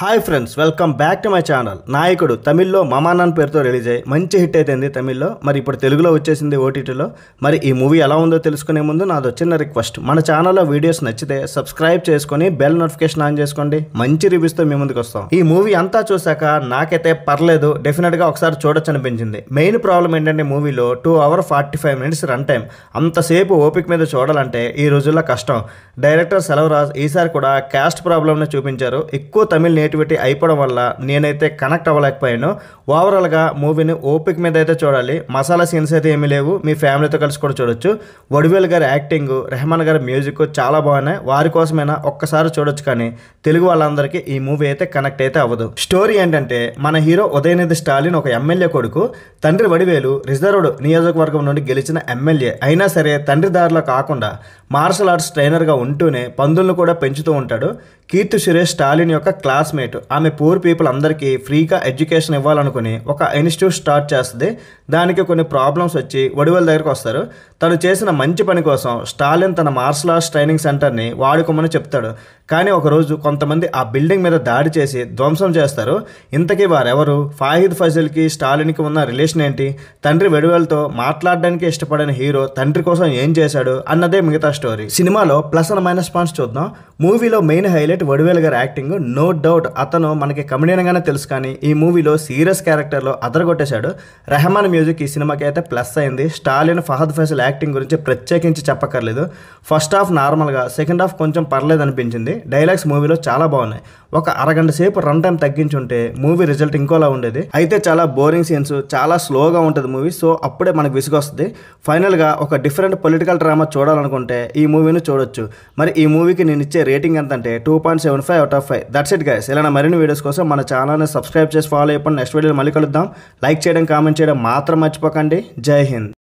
hi friends welcome back to my channel నాయకుడు తమిళ్లో మమానాన్ పేరుతో రిలీజ్ అయ్యి మంచి హిట్ అయిపోయింది తమిళ్లో మరి ఇప్పుడు తెలుగులో వచ్చేసింది ఓటీటీలో మరి ఈ మూవీ ఎలా ఉందో తెలుసుకునే ముందు నాదో చిన్న రిక్వెస్ట్ మన ఛానల్లో వీడియోస్ నచ్చితే సబ్స్క్రైబ్ చేసుకొని బెల్ నోటిఫికేషన్ ఆన్ చేసుకోండి మంచి రివ్యూస్తో మీ ముందుకు వస్తాం ఈ మూవీ అంతా చూశాక నాకైతే పర్లేదు డెఫినెట్గా ఒకసారి చూడొచ్చు అనిపించింది మెయిన్ ప్రాబ్లం ఏంటంటే మూవీలో two hour forty five minutes run time అంతసేపు ఓపిక మీద చూడాలంటే ఈ రోజుల్లో కష్టం డైరెక్టర్ సెలవరాజ్ ఈసారి కూడా క్యాస్ట్ ప్రాబ్లమ్ని చూపించారు ఎక్కువ తమిళ నేటివిటీ అయిపోవడం వల్ల నేనైతే కనెక్ట్ అవ్వలేకపోయాను ఓవరాల్గా మూవీని ఓపిక మీద అయితే చూడాలి మసాలా సీన్స్ అయితే ఏమీ లేవు మీ ఫ్యామిలీతో కలిసి కూడా చూడొచ్చు వడివేలు గారి యాక్టింగ్ రెహమాన్ గారి మ్యూజిక్ చాలా బాగున్నాయి వారి కోసమైనా ఒక్కసారి చూడొచ్చు కానీ తెలుగు వాళ్ళందరికీ ఈ మూవీ అయితే కనెక్ట్ అయితే అవ్వదు స్టోరీ ఏంటంటే మన హీరో ఉదయనిధి స్టాలిన్ ఒక ఎమ్మెల్యే కొడుకు తండ్రి వడివేలు రిజర్వ్డ్ నియోజకవర్గం నుండి గెలిచిన ఎమ్మెల్యే అయినా సరే తండ్రి దారిలో కాకుండా మార్షల్ ఆర్ట్స్ ట్రైనర్గా ఉంటూనే పందులను కూడా పెంచుతూ ఉంటాడు కీర్తి సురేష్ స్టాలిన్ యొక్క క్లాస్ క్లాస్మేట్ ఆమె పూర్ పీపుల్ అందరికీ ఫ్రీగా ఎడ్యుకేషన్ ఇవ్వాలనుకుని ఒక ఇన్స్టిట్యూట్ స్టార్ట్ చేస్తుంది దానికి కొన్ని ప్రాబ్లమ్స్ వచ్చి వడివల దగ్గరకు వస్తారు తను చేసిన మంచి పని కోసం స్టాలిన్ తన మార్షల్ ఆర్ట్స్ ట్రైనింగ్ సెంటర్ని వాడుకోమని చెప్తాడు కానీ ఒకరోజు కొంతమంది ఆ బిల్డింగ్ మీద దాడి చేసి ధ్వంసం చేస్తారు ఇంతకీ వారెవరు ఫాహిద్ ఫజిల్కి స్టాలిన్కి ఉన్న రిలేషన్ ఏంటి తండ్రి వెడువలతో మాట్లాడడానికి ఇష్టపడిన హీరో తండ్రి కోసం ఏం చేశాడు అన్నదే మిగతా స్టోరీ సినిమాలో ప్లస్ అండ్ మైనస్ పాయింట్స్ చూద్దాం మూవీలో మెయిన్ హైలైట్ వడివేల్ గారి యాక్టింగ్ నో డౌట్ అవుట్ అతను మనకి కమెడియన్గానే తెలుసు కానీ ఈ మూవీలో సీరియస్ క్యారెక్టర్లో అదరగొట్టేశాడు రెహమాన్ మ్యూజిక్ ఈ సినిమాకి అయితే ప్లస్ అయింది స్టాలిన్ ఫహద్ ఫైజల్ యాక్టింగ్ గురించి ప్రత్యేకించి చెప్పక్కర్లేదు ఫస్ట్ హాఫ్ నార్మల్గా సెకండ్ హాఫ్ కొంచెం పర్లేదు అనిపించింది డైలాగ్స్ మూవీలో చాలా బాగున్నాయి ఒక అరగంట సేపు రన్ టైం తగ్గించుంటే మూవీ రిజల్ట్ ఇంకోలా ఉండేది అయితే చాలా బోరింగ్ సీన్స్ చాలా స్లోగా ఉంటుంది మూవీ సో అప్పుడే మనకు విసుగొస్తుంది ఫైనల్గా ఒక డిఫరెంట్ పొలిటికల్ డ్రామా చూడాలనుకుంటే ఈ మూవీని చూడొచ్చు మరి ఈ మూవీకి నేను ఇచ్చే రేటింగ్ ఎంత అంటే two point seven five out of five that's it guys ఇలా మరిన్ని వీడియోస్ కోసం మన ఛానల్ని సబ్స్క్రైబ్ చేసి ఫాలో అయిపోయి నెక్స్ట్ వీడియోలో మళ్ళీ కలుద్దాం లైక్ చేయడం కామెంట్ చేయడం మాత్రం మర్చిపోకండి జై హింద్